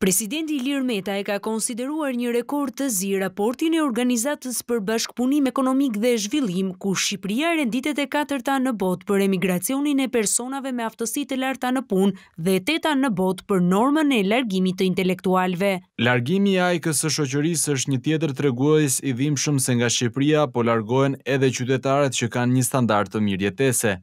Presidenti Ilir Meta e ka konsideruar një rekord të zi raportin e organizatës për bashkëpunim ekonomik dhe zhvillim, ku Shqipria renditet e katërta në bot për emigracionin e personave me aftësit të larta në pun dhe teta në bot për normën e largimit të intelektualve. Largimi a i kësë shoqërisë është një tjetër të reguajs i dhim shumë se nga Shqipria, po largohen edhe qytetarët që kanë një standart të mirjetese.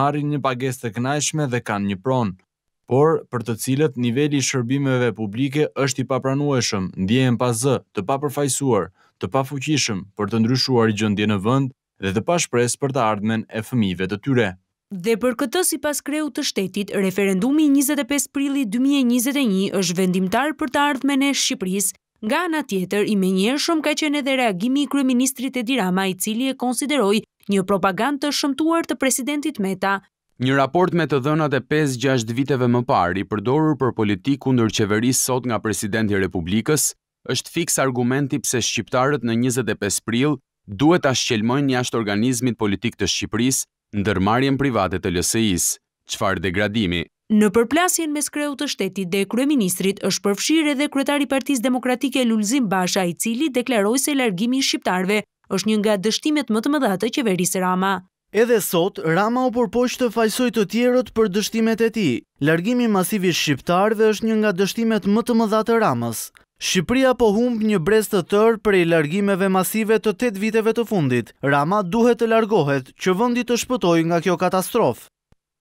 Marin një pages të knajshme dhe kanë një pronë por për të cilët nivelli shërbimeve publike është i papranueshëm, ndjehen pa zë, të papërfaqësuar, të pafuqishëm për të ndryshuar gjendjen në vend dhe të pa për të ardhmen e fëmijëve të tyre. Dhe për këtë si pas kreut të shtetit, referendumi 25 prili 2021 është vendimtar për të ardhmen e Shqipëris, nga ana tjetër i menjë shumë ka qenë edhe reagimi i Kryeministrit e Dirama i cili e konsideroj një propagandë të shëmtuar të presidentit Meta, Një raport me të dhënat e 5-6 viteve më parë i përdorur për politikë kundër qeverisë sot nga presidenti i Republikës është fiks argumenti pse shqiptarët në 25 prill duhet ta shqelmojnë jashtë organizmit politik të Shqipërisë ndërmarrjen private të LSI-s. Çfarë degradimi? Në përplasjen me skreut të shtetit dhe kryeministrit është përfshire edhe kryetari i Partisë Demokratike Lulzim Basha i cili deklaroi se largimi i shqiptarëve është një nga dështimet më të mëdha të qeverisë Rama. Edhe sot, Rama u përpojsh të fajsoj të tjerët për dështimet e ti. Largimi masivi shqiptarve është një nga dështimet më të mëdha të Ramës. Shqipria po humb një brez të tërë për e largimeve masive të 8 viteve të fundit. Rama duhet të largohet që vëndi të shpëtoj nga kjo katastrofë.